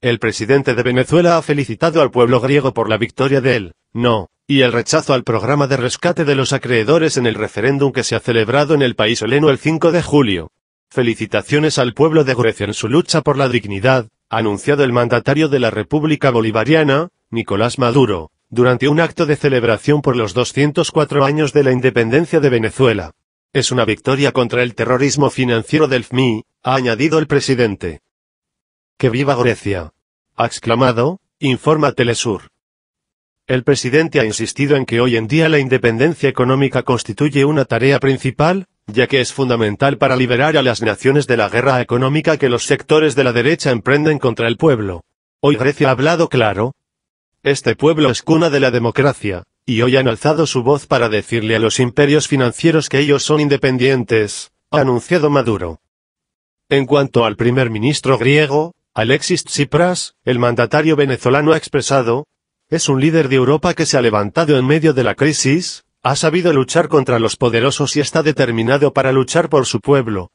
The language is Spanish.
El presidente de Venezuela ha felicitado al pueblo griego por la victoria de él, no, y el rechazo al programa de rescate de los acreedores en el referéndum que se ha celebrado en el país heleno el 5 de julio. Felicitaciones al pueblo de Grecia en su lucha por la dignidad, ha anunciado el mandatario de la República Bolivariana, Nicolás Maduro, durante un acto de celebración por los 204 años de la independencia de Venezuela. Es una victoria contra el terrorismo financiero del FMI, ha añadido el presidente. ¡Que viva Grecia! ha exclamado, informa Telesur. El presidente ha insistido en que hoy en día la independencia económica constituye una tarea principal, ya que es fundamental para liberar a las naciones de la guerra económica que los sectores de la derecha emprenden contra el pueblo. Hoy Grecia ha hablado claro. Este pueblo es cuna de la democracia, y hoy han alzado su voz para decirle a los imperios financieros que ellos son independientes, ha anunciado Maduro. En cuanto al primer ministro griego, Alexis Tsipras, el mandatario venezolano ha expresado, es un líder de Europa que se ha levantado en medio de la crisis, ha sabido luchar contra los poderosos y está determinado para luchar por su pueblo,